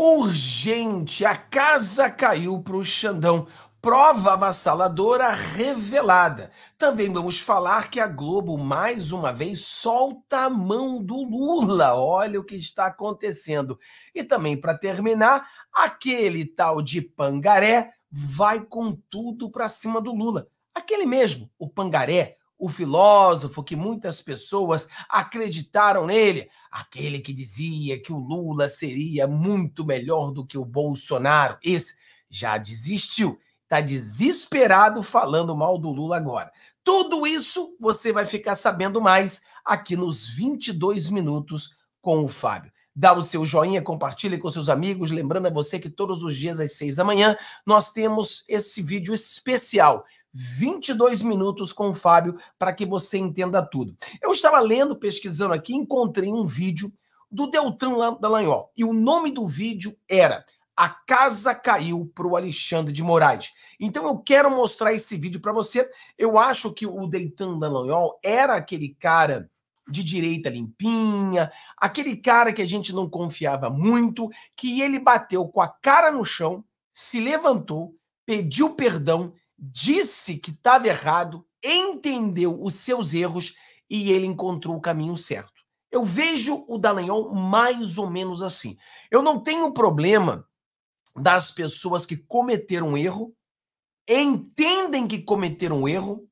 Urgente, a casa caiu para o Xandão. Prova avassaladora revelada. Também vamos falar que a Globo, mais uma vez, solta a mão do Lula. Olha o que está acontecendo. E também, para terminar, aquele tal de Pangaré vai com tudo para cima do Lula. Aquele mesmo, o Pangaré, o filósofo que muitas pessoas acreditaram nele, aquele que dizia que o Lula seria muito melhor do que o Bolsonaro. Esse já desistiu, está desesperado falando mal do Lula agora. Tudo isso você vai ficar sabendo mais aqui nos 22 minutos com o Fábio dá o seu joinha, compartilhe com seus amigos. Lembrando a você que todos os dias às seis da manhã nós temos esse vídeo especial 22 minutos com o Fábio para que você entenda tudo. Eu estava lendo, pesquisando aqui, encontrei um vídeo do Deltan Dallagnol. E o nome do vídeo era A Casa Caiu para o Alexandre de Moraes. Então eu quero mostrar esse vídeo para você. Eu acho que o Deltan Dallagnol era aquele cara de direita limpinha, aquele cara que a gente não confiava muito, que ele bateu com a cara no chão, se levantou, pediu perdão disse que estava errado, entendeu os seus erros e ele encontrou o caminho certo. Eu vejo o Dallagnol mais ou menos assim. Eu não tenho problema das pessoas que cometeram um erro, entendem que cometeram um erro,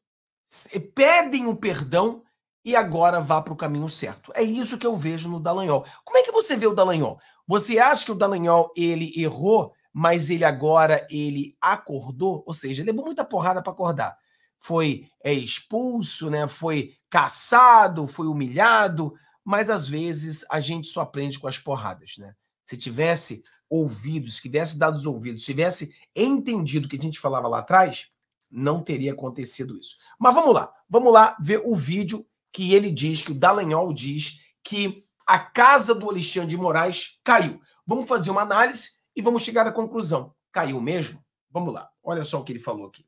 pedem o um perdão e agora vá para o caminho certo. É isso que eu vejo no Dallagnol. Como é que você vê o Dallagnol? Você acha que o Dallagnol ele errou mas ele agora ele acordou, ou seja, levou muita porrada para acordar. Foi é, expulso, né? Foi caçado, foi humilhado, mas às vezes a gente só aprende com as porradas, né? Se tivesse ouvido, se tivesse dado os ouvidos, se tivesse entendido o que a gente falava lá atrás, não teria acontecido isso. Mas vamos lá, vamos lá ver o vídeo que ele diz, que o Dallagnol diz que a casa do Alexandre de Moraes caiu. Vamos fazer uma análise e vamos chegar à conclusão. Caiu mesmo? Vamos lá. Olha só o que ele falou aqui.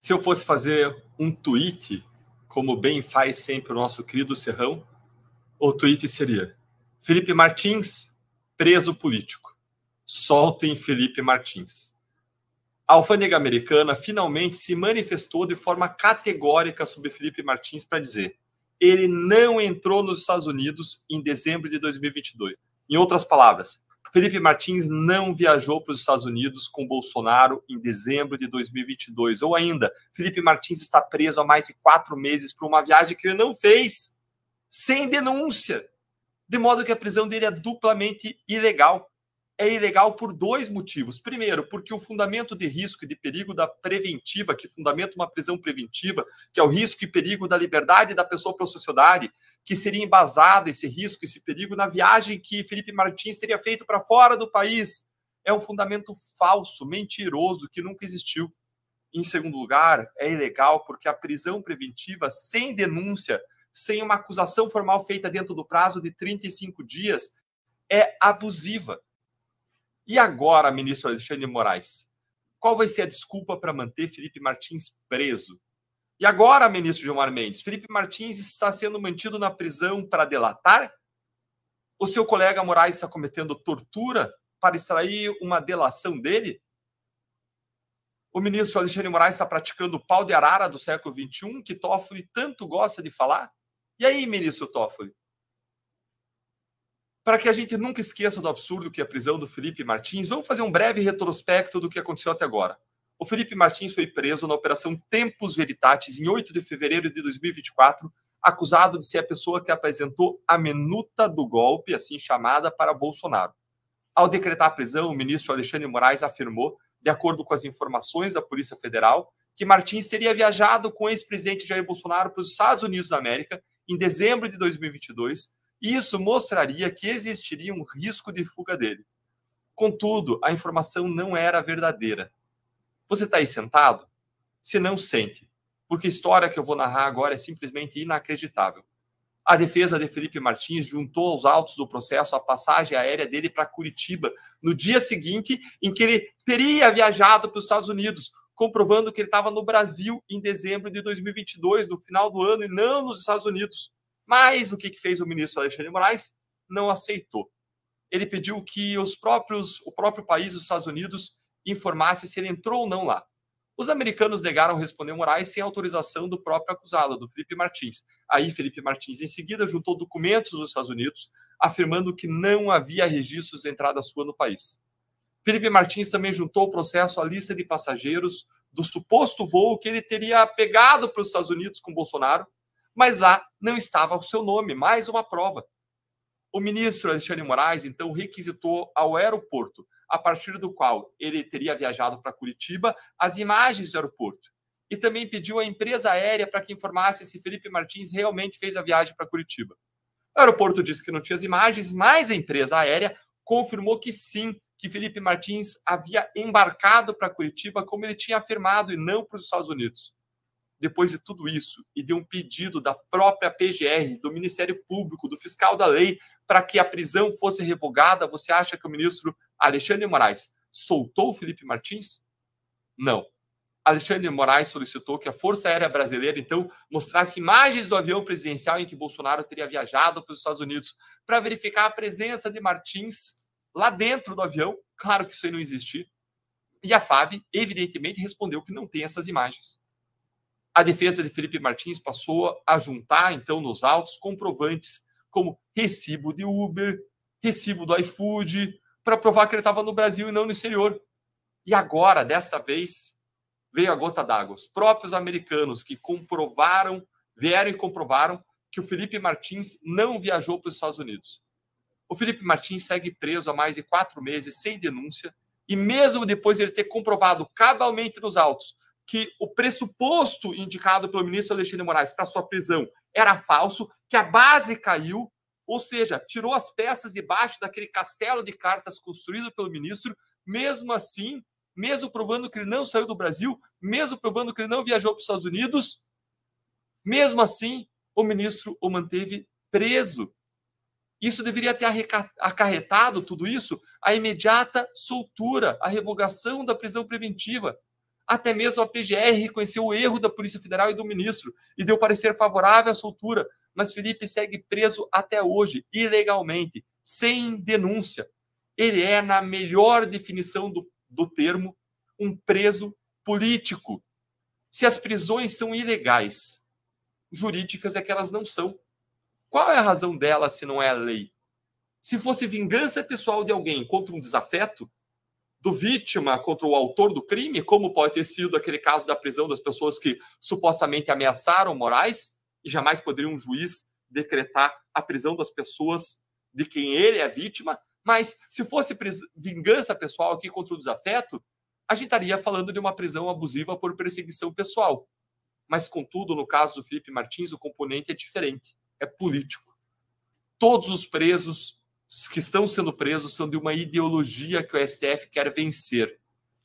Se eu fosse fazer um tweet, como bem faz sempre o nosso querido Serrão, o tweet seria: Felipe Martins, preso político. Soltem Felipe Martins. A alfândega americana finalmente se manifestou de forma categórica sobre Felipe Martins para dizer: ele não entrou nos Estados Unidos em dezembro de 2022. Em outras palavras, Felipe Martins não viajou para os Estados Unidos com Bolsonaro em dezembro de 2022. Ou ainda, Felipe Martins está preso há mais de quatro meses por uma viagem que ele não fez, sem denúncia. De modo que a prisão dele é duplamente ilegal. É ilegal por dois motivos. Primeiro, porque o fundamento de risco e de perigo da preventiva, que fundamenta uma prisão preventiva, que é o risco e perigo da liberdade da pessoa para a sociedade, que seria embasado esse risco, esse perigo na viagem que Felipe Martins teria feito para fora do país. É um fundamento falso, mentiroso, que nunca existiu. Em segundo lugar, é ilegal porque a prisão preventiva sem denúncia, sem uma acusação formal feita dentro do prazo de 35 dias, é abusiva. E agora, ministro Alexandre Moraes, qual vai ser a desculpa para manter Felipe Martins preso? E agora, ministro Gilmar Mendes, Felipe Martins está sendo mantido na prisão para delatar? O seu colega Moraes está cometendo tortura para extrair uma delação dele? O ministro Alexandre Moraes está praticando o pau de arara do século XXI, que Toffoli tanto gosta de falar? E aí, ministro Toffoli? Para que a gente nunca esqueça do absurdo que é a prisão do Felipe Martins, vamos fazer um breve retrospecto do que aconteceu até agora o Felipe Martins foi preso na Operação Tempus Veritatis em 8 de fevereiro de 2024, acusado de ser a pessoa que apresentou a minuta do golpe, assim chamada, para Bolsonaro. Ao decretar a prisão, o ministro Alexandre Moraes afirmou, de acordo com as informações da Polícia Federal, que Martins teria viajado com o ex-presidente Jair Bolsonaro para os Estados Unidos da América em dezembro de 2022, e isso mostraria que existiria um risco de fuga dele. Contudo, a informação não era verdadeira. Você está aí sentado? Se não, sente. Porque a história que eu vou narrar agora é simplesmente inacreditável. A defesa de Felipe Martins juntou aos autos do processo a passagem aérea dele para Curitiba no dia seguinte em que ele teria viajado para os Estados Unidos, comprovando que ele estava no Brasil em dezembro de 2022, no final do ano, e não nos Estados Unidos. Mas o que, que fez o ministro Alexandre Moraes? Não aceitou. Ele pediu que os próprios, o próprio país, os Estados Unidos, informasse se ele entrou ou não lá. Os americanos negaram responder Moraes sem autorização do próprio acusado, do Felipe Martins. Aí, Felipe Martins, em seguida, juntou documentos dos Estados Unidos afirmando que não havia registros de entrada sua no país. Felipe Martins também juntou ao processo a lista de passageiros do suposto voo que ele teria pegado para os Estados Unidos com Bolsonaro, mas lá não estava o seu nome, mais uma prova. O ministro Alexandre Moraes, então, requisitou ao aeroporto a partir do qual ele teria viajado para Curitiba, as imagens do aeroporto. E também pediu à empresa aérea para que informasse se Felipe Martins realmente fez a viagem para Curitiba. O aeroporto disse que não tinha as imagens, mas a empresa aérea confirmou que sim, que Felipe Martins havia embarcado para Curitiba, como ele tinha afirmado, e não para os Estados Unidos. Depois de tudo isso, e de um pedido da própria PGR, do Ministério Público, do fiscal da lei, para que a prisão fosse revogada, você acha que o ministro Alexandre Moraes soltou o Felipe Martins? Não. Alexandre Moraes solicitou que a Força Aérea Brasileira, então, mostrasse imagens do avião presidencial em que Bolsonaro teria viajado para os Estados Unidos para verificar a presença de Martins lá dentro do avião. Claro que isso aí não existia. E a FAB, evidentemente, respondeu que não tem essas imagens. A defesa de Felipe Martins passou a juntar, então, nos autos comprovantes como recibo de Uber, recibo do iFood, para provar que ele estava no Brasil e não no exterior. E agora, desta vez, veio a gota d'água. Os próprios americanos que comprovaram, vieram e comprovaram que o Felipe Martins não viajou para os Estados Unidos. O Felipe Martins segue preso há mais de quatro meses sem denúncia e mesmo depois de ele ter comprovado cabalmente nos autos que o pressuposto indicado pelo ministro Alexandre Moraes para sua prisão era falso, que a base caiu, ou seja, tirou as peças debaixo daquele castelo de cartas construído pelo ministro. Mesmo assim, mesmo provando que ele não saiu do Brasil, mesmo provando que ele não viajou para os Estados Unidos, mesmo assim, o ministro o manteve preso. Isso deveria ter acarretado tudo isso a imediata soltura, a revogação da prisão preventiva. Até mesmo a PGR reconheceu o erro da Polícia Federal e do ministro e deu parecer favorável à soltura, mas Felipe segue preso até hoje, ilegalmente, sem denúncia. Ele é, na melhor definição do, do termo, um preso político. Se as prisões são ilegais, jurídicas é que elas não são. Qual é a razão dela se não é a lei? Se fosse vingança pessoal de alguém contra um desafeto, do vítima contra o autor do crime, como pode ter sido aquele caso da prisão das pessoas que supostamente ameaçaram Moraes, e jamais poderia um juiz decretar a prisão das pessoas de quem ele é vítima. Mas se fosse vingança pessoal aqui contra o desafeto, a gente estaria falando de uma prisão abusiva por perseguição pessoal. Mas, contudo, no caso do Felipe Martins, o componente é diferente, é político. Todos os presos que estão sendo presos são de uma ideologia que o STF quer vencer.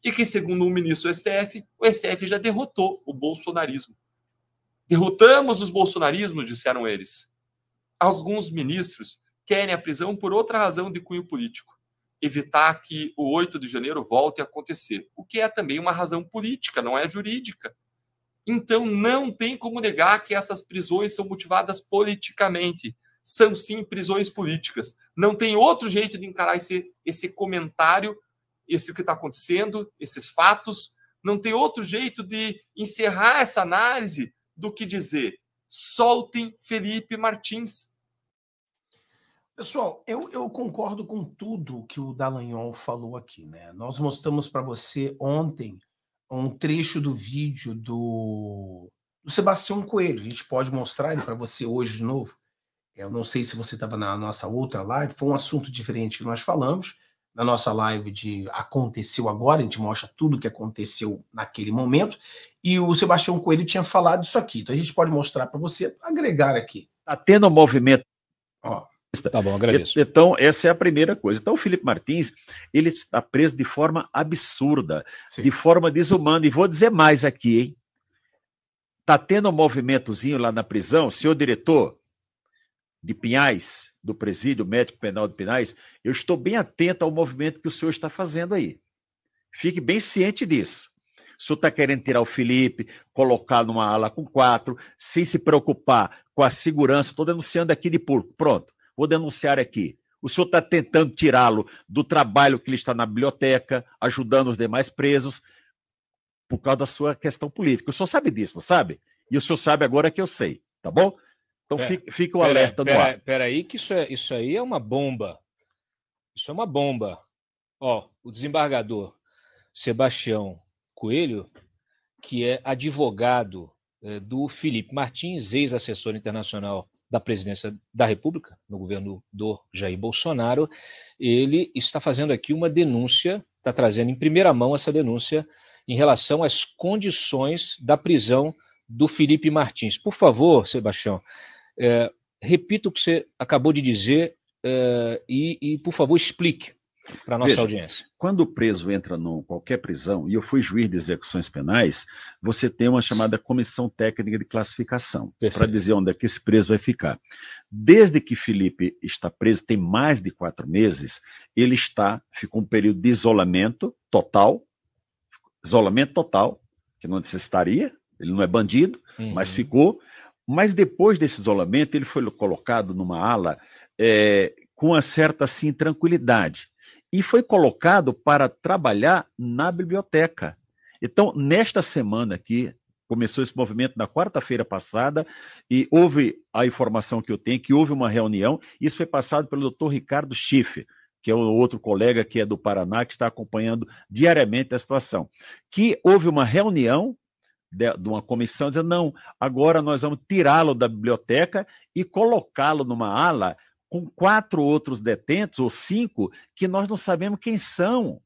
E que, segundo o um ministro do STF, o STF já derrotou o bolsonarismo. Derrotamos os bolsonarismos, disseram eles. Alguns ministros querem a prisão por outra razão de cunho político evitar que o 8 de janeiro volte a acontecer, o que é também uma razão política, não é jurídica. Então, não tem como negar que essas prisões são motivadas politicamente são sim prisões políticas. Não tem outro jeito de encarar esse, esse comentário, esse que está acontecendo, esses fatos. Não tem outro jeito de encerrar essa análise do que dizer soltem Felipe Martins. Pessoal, eu, eu, concordo com tudo que o Dallagnol falou aqui, né? Nós mostramos para você ontem um trecho do vídeo do, do Sebastião Coelho. A gente pode mostrar ele para você hoje de novo. Eu não sei se você estava na nossa outra live, foi um assunto diferente que nós falamos. Na nossa live de Aconteceu Agora, a gente mostra tudo o que aconteceu naquele momento. E o Sebastião Coelho tinha falado isso aqui. Então a gente pode mostrar para você, agregar aqui. Está tendo um movimento. Ó, Tá bom, agradeço. Então, essa é a primeira coisa. Então, o Felipe Martins, ele está preso de forma absurda, Sim. de forma desumana. E vou dizer mais aqui, hein? Tá tendo um movimentozinho lá na prisão, senhor diretor, de Pinhais, do presídio médico penal de Pinhais, eu estou bem atento ao movimento que o senhor está fazendo aí. Fique bem ciente disso. O senhor está querendo tirar o Felipe, colocar numa ala com quatro, sem se preocupar com a segurança. Estou denunciando aqui de porco. Pronto, vou denunciar aqui. O senhor está tentando tirá-lo do trabalho que ele está na biblioteca, ajudando os demais presos, por causa da sua questão política. O senhor sabe disso, não sabe? E o senhor sabe agora que eu sei, tá bom? Então pera, fica, o pera, alerta pera, no ar. Peraí, que isso, é, isso aí é uma bomba. Isso é uma bomba. Ó, o desembargador Sebastião Coelho, que é advogado é, do Felipe Martins, ex-assessor internacional da presidência da República, no governo do Jair Bolsonaro, ele está fazendo aqui uma denúncia, está trazendo em primeira mão essa denúncia em relação às condições da prisão do Felipe Martins. Por favor, Sebastião, é, repita o que você acabou de dizer é, e, e, por favor, explique para a nossa Veja, audiência. Quando o preso entra em qualquer prisão, e eu fui juiz de execuções penais, você tem uma chamada comissão técnica de classificação, para dizer onde é que esse preso vai ficar. Desde que Felipe está preso, tem mais de quatro meses, ele está, ficou um período de isolamento total, isolamento total, que não necessitaria, ele não é bandido, uhum. mas ficou mas depois desse isolamento, ele foi colocado numa ala é, com uma certa assim, tranquilidade e foi colocado para trabalhar na biblioteca. Então, nesta semana aqui, começou esse movimento na quarta-feira passada e houve a informação que eu tenho que houve uma reunião. Isso foi passado pelo doutor Ricardo Schiff, que é o outro colega que é do Paraná, que está acompanhando diariamente a situação. Que houve uma reunião de, de uma comissão dizendo: não, agora nós vamos tirá-lo da biblioteca e colocá-lo numa ala com quatro outros detentos, ou cinco, que nós não sabemos quem são.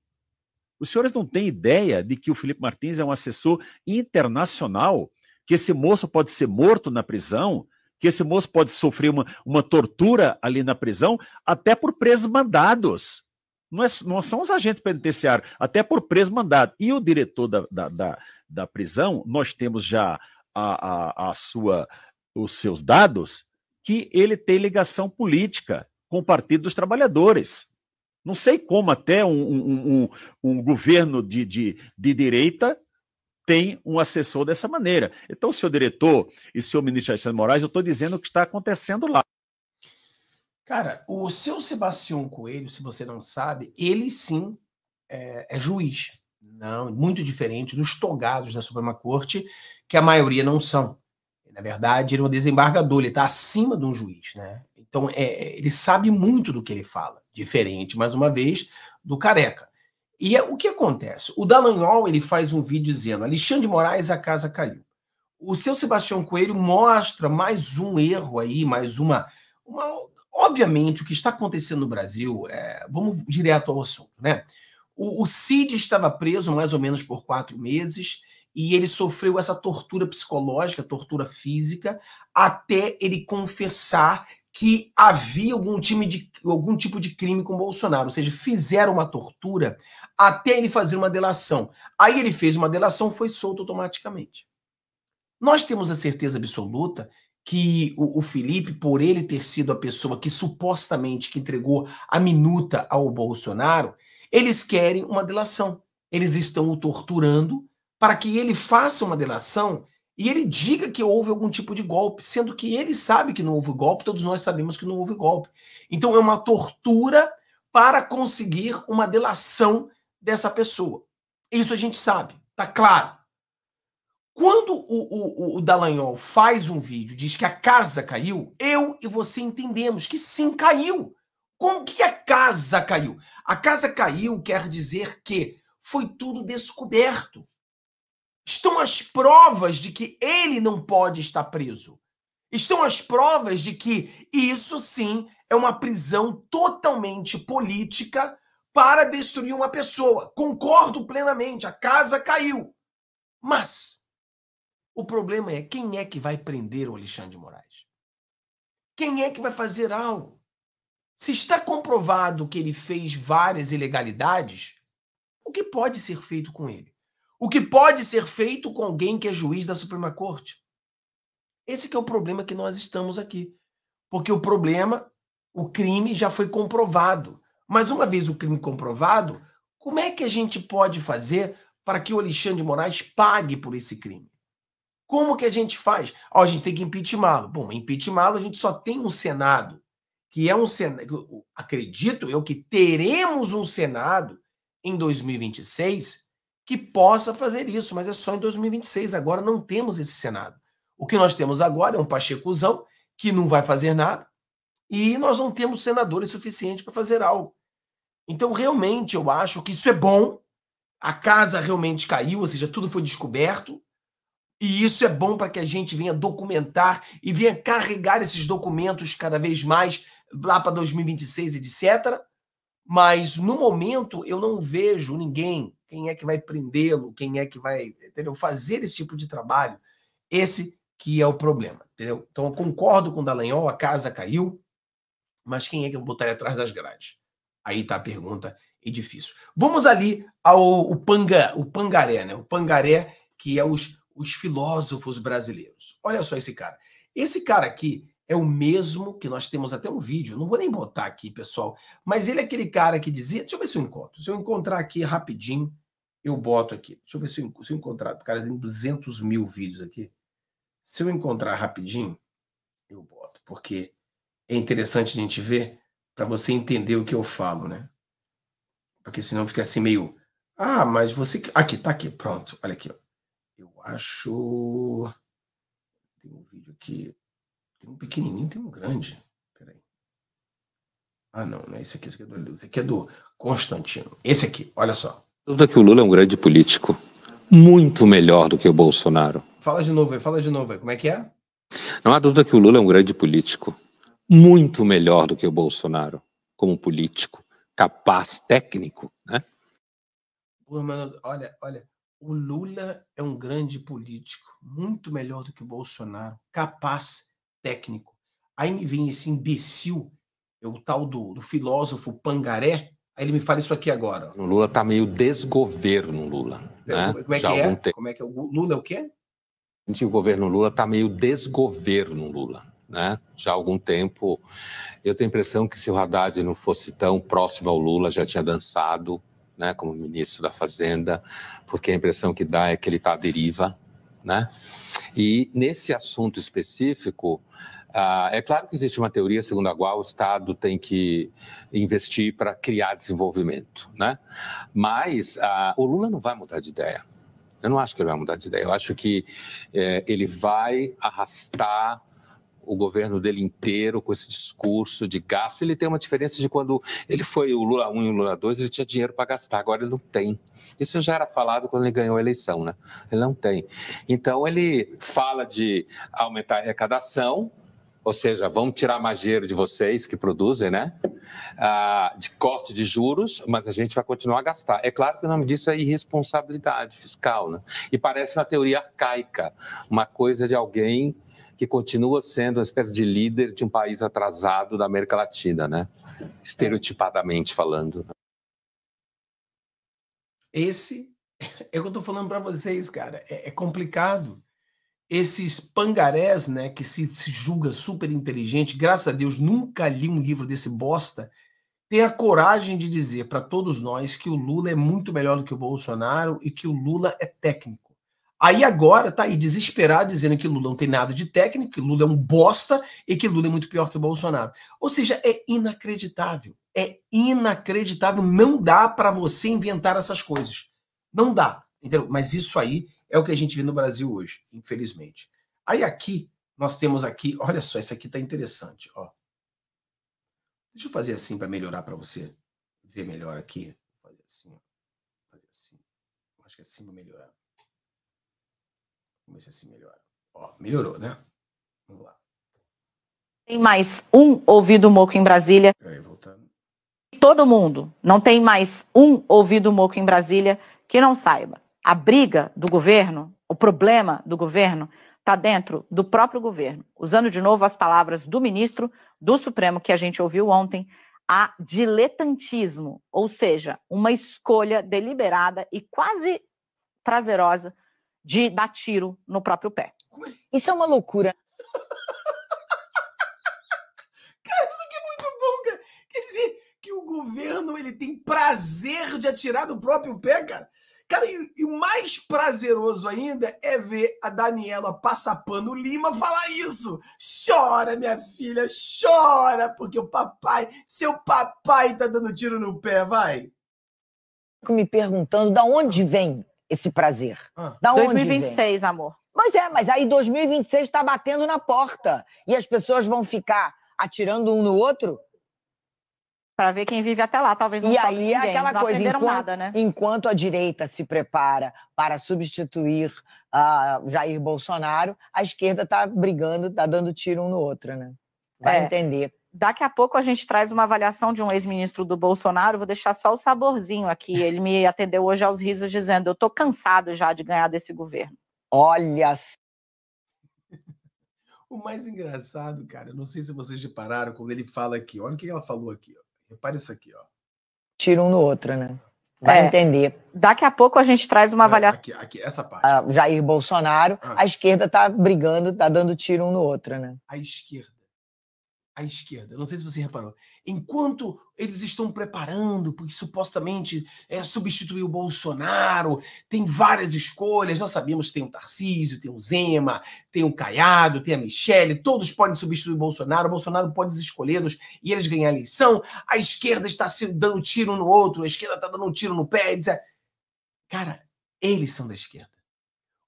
Os senhores não têm ideia de que o Felipe Martins é um assessor internacional, que esse moço pode ser morto na prisão, que esse moço pode sofrer uma, uma tortura ali na prisão, até por presos mandados não, é, não são os agentes penitenciários, até por preso mandado. E o diretor da, da, da, da prisão, nós temos já a, a, a sua, os seus dados, que ele tem ligação política com o Partido dos Trabalhadores. Não sei como até um, um, um, um governo de, de, de, direita tem um assessor dessa maneira. Então, senhor diretor e senhor ministro Alexandre Moraes, eu estou dizendo o que está acontecendo lá. Cara, o seu Sebastião Coelho, se você não sabe, ele sim é, é juiz. Não, muito diferente dos togados da Suprema Corte, que a maioria não são. Na verdade, ele é um desembargador, ele está acima de um juiz, né? Então, é, é, ele sabe muito do que ele fala, diferente, mais uma vez, do Careca. E é, o que acontece? O Dallagnol, ele faz um vídeo dizendo, Alexandre de Moraes, a casa caiu. O seu Sebastião Coelho mostra mais um erro aí, mais uma, uma Obviamente, o que está acontecendo no Brasil, é... vamos direto ao assunto, né? O, o Cid estava preso mais ou menos por quatro meses e ele sofreu essa tortura psicológica, tortura física, até ele confessar que havia algum, time de, algum tipo de crime com o Bolsonaro, ou seja, fizeram uma tortura até ele fazer uma delação. Aí ele fez uma delação, foi solto automaticamente. Nós temos a certeza absoluta que o, o, Felipe, por ele ter sido a pessoa que supostamente que entregou a minuta ao Bolsonaro, eles querem uma delação. Eles estão o torturando para que ele faça uma delação e ele diga que houve algum tipo de golpe, sendo que ele sabe que não houve golpe, todos nós sabemos que não houve golpe. Então é uma tortura para conseguir uma delação dessa pessoa. Isso a gente sabe, tá claro. Quando o, o, o Dallagnol faz um vídeo, diz que a casa caiu, eu e você entendemos que sim, caiu. Como que a casa caiu? A casa caiu quer dizer que foi tudo descoberto. Estão as provas de que ele não pode estar preso. Estão as provas de que isso sim é uma prisão totalmente política para destruir uma pessoa. Concordo plenamente, a casa caiu. Mas o problema é quem é que vai prender o Alexandre de Moraes? Quem é que vai fazer algo? Se está comprovado que ele fez várias ilegalidades, o que pode ser feito com ele? O que pode ser feito com alguém que é juiz da Suprema Corte? Esse é o problema que nós estamos aqui. Porque o problema, o crime já foi comprovado. Mas uma vez o crime comprovado, como é que a gente pode fazer para que o Alexandre de Moraes pague por esse crime? Como que a gente faz? Ó, a gente tem que impeachmá-lo. Bom, impeachmá-lo a gente só tem um Senado, que é um Senado. Acredito eu que teremos um Senado em 2026 que possa fazer isso, mas é só em 2026. Agora não temos esse Senado. O que nós temos agora é um Pachecuzão que não vai fazer nada e nós não temos senadores suficientes para fazer algo. Então, realmente, eu acho que isso é bom. A casa realmente caiu, ou seja, tudo foi descoberto. E isso é bom para que a gente venha documentar e venha carregar esses documentos cada vez mais lá para 2026, etc. Mas no momento eu não vejo ninguém, quem é que vai prendê-lo, quem é que vai entendeu? fazer esse tipo de trabalho. Esse que é o problema, entendeu? Então eu concordo com o Dallagnol, a casa caiu, mas quem é que eu botaria atrás das grades? Aí está a pergunta e difícil. Vamos ali ao o panga, o pangaré, né? O pangaré que é os os filósofos brasileiros. Olha só esse cara. Esse cara aqui é o mesmo que nós temos até um vídeo, não vou nem botar aqui, pessoal, mas ele é aquele cara que dizia, deixa eu ver se eu encontro, se eu encontrar aqui rapidinho, eu boto aqui. Deixa eu ver se eu, se eu encontrar, o cara tem 200 mil vídeos aqui. Se eu encontrar rapidinho, eu boto, porque é interessante a gente ver para você entender o que eu falo, né? Porque senão fica assim meio, ah, mas você... Aqui, tá aqui, pronto, olha aqui, ó. Eu acho. Tem um vídeo aqui. Tem um pequenininho, tem um grande. Peraí. Ah, não, não é esse aqui. Esse aqui é do, esse aqui é do Constantino. Esse aqui, olha só. Dúvida que o Lula é um grande político. Muito melhor do que o Bolsonaro. Fala de novo aí, fala de novo aí. Como é que é? Não há dúvida que o Lula é um grande político. Muito melhor do que o Bolsonaro, como político capaz técnico, né? mano, olha, olha, o Lula é um grande político, muito melhor do que o Bolsonaro, capaz, técnico. Aí me vem esse imbecil, é o tal do, do filósofo Pangaré, aí ele me fala isso aqui agora. O Lula tá meio desgoverno, Lula. É, né? Como é Já que é? Tempo. Como é que é? O Lula é o quê? O governo Lula está meio desgoverno, Lula. Né? Já há algum tempo, eu tenho a impressão que se o Haddad não fosse tão próximo ao Lula, já tinha dançado, né, como ministro da Fazenda, porque a impressão que dá é que ele está à deriva. Né? E nesse assunto específico, ah, é claro que existe uma teoria segundo a qual o Estado tem que investir para criar desenvolvimento, né? Mas ah, o Lula não vai mudar de ideia. Eu não acho que ele vai mudar de ideia. Eu acho que eh, ele vai arrastar o governo dele inteiro com esse discurso de gasto. Ele tem uma diferença de quando ele foi o Lula 1 e o Lula 2, ele tinha dinheiro para gastar, agora ele não tem. Isso já era falado quando ele ganhou a eleição, né? Ele não tem. Então ele fala de aumentar a arrecadação, ou seja, vamos tirar mais dinheiro de vocês que produzem, né? Ah, de corte de juros, mas a gente vai continuar a gastar. É claro que o nome disso é irresponsabilidade fiscal, né? E parece uma teoria arcaica, uma coisa de alguém que continua sendo uma espécie de líder de um país atrasado da América Latina, né? Estereotipadamente falando. Esse é o que eu estou falando para vocês, cara. É, é, complicado. Esses pangarés, né, que se, se julga super inteligente, graças a Deus nunca li um livro desse bosta, tem a coragem de dizer para todos nós que o Lula é muito melhor do que o Bolsonaro e que o Lula é técnico. Aí agora tá aí desesperado dizendo que Lula não tem nada de técnico, que Lula é um bosta e que Lula é muito pior que o Bolsonaro. Ou seja, é inacreditável. É inacreditável. Não dá para você inventar essas coisas. Não dá. Entendeu? Mas isso aí é o que a gente vê no Brasil hoje, infelizmente. Aí aqui nós temos aqui, olha só, isso aqui tá interessante, ó. Deixa eu fazer assim para melhorar para você ver melhor aqui. Fazer assim, fazer assim. Acho que é assim vai melhorar. Vamos ver se assim melhora. Ó, melhorou, né? Vamos lá. Tem mais um ouvido moco em Brasília. Peraí, voltando. Todo mundo. Não tem mais um ouvido moco em Brasília que não saiba. A briga do governo, o problema do governo, está dentro do próprio governo. Usando de novo as palavras do ministro do Supremo que a gente ouviu ontem, há diletantismo, ou seja, uma escolha deliberada e quase prazerosa de dar tiro no próprio pé. É? Isso é uma loucura. cara, isso aqui é muito bom, cara. Quer dizer, que o governo ele tem prazer de atirar no próprio pé, cara. Cara, e, e o mais prazeroso ainda é ver a Daniela Passapando Lima falar isso. Chora, minha filha, chora, porque o papai, seu papai tá dando tiro no pé, vai. Me perguntando da onde vem esse prazer? Ah. Da 2026, vem? amor. Mas é, mas aí 2026 está batendo na porta e as pessoas vão ficar atirando um no outro? Para ver quem vive até lá, talvez não E aí é ninguém, é aquela coisa, enquanto, nada, né? enquanto a direita se prepara para substituir uh, Jair Bolsonaro, a esquerda está brigando, está dando tiro um no outro, né? Vai é. entender. Daqui a pouco a gente traz uma avaliação de um ex-ministro do Bolsonaro. Vou deixar só o saborzinho aqui. Ele me atendeu hoje aos risos, dizendo: Eu estou cansado já de ganhar desse governo. Olha o mais engraçado, cara, eu não sei se vocês repararam quando ele fala aqui. Olha o que ela falou aqui. Ó. Repare isso aqui, ó. Tira um no outro, né? Vai é. entender. Daqui a pouco a gente traz uma ah, avaliação. Aqui, aqui, essa parte. Ah, Jair Bolsonaro, ah. a esquerda tá brigando, tá dando tiro um no outro, né? A esquerda à esquerda. Não sei se você reparou. Enquanto eles estão preparando, porque supostamente é substituir o Bolsonaro, tem várias escolhas. Nós sabemos que tem o Tarcísio, tem o Zema, tem o Caiado, tem a Michelle, todos podem substituir o Bolsonaro. O Bolsonaro pode escolhê-los e eles ganhar a eleição. A esquerda está se dando tiro no outro, a esquerda está dando um tiro no pé. Etc. É, cara, eles são da esquerda.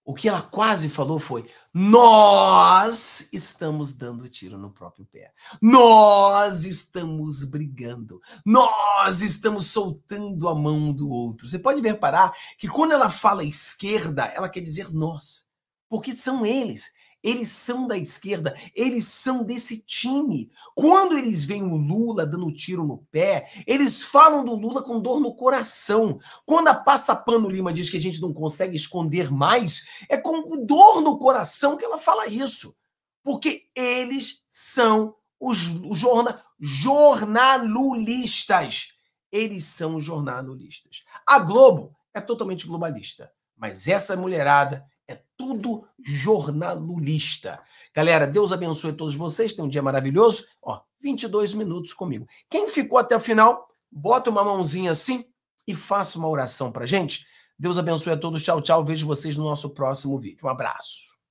O que ela quase falou foi: nós estamos dando tiro no próprio pé, nós estamos brigando, nós estamos soltando a mão do outro. Você pode reparar que quando ela fala esquerda, ela quer dizer nós, porque são eles. Eles são da esquerda, eles são desse time. Quando eles veem o Lula dando tiro no pé, eles falam do Lula com dor no coração. Quando a Passa Pano Lima diz que a gente não consegue esconder mais, é com dor no coração que ela fala isso. Porque eles são os jorna, Eles são jornalulistas. A Globo é totalmente globalista, mas essa mulherada é tudo jornalista. Galera, Deus abençoe todos vocês. Tem um dia maravilhoso. Ó, 22 minutos comigo. Quem ficou até o final, bota uma mãozinha assim e faça uma oração pra gente. Deus abençoe a todos. Tchau, tchau. Vejo vocês no nosso próximo vídeo. Um abraço.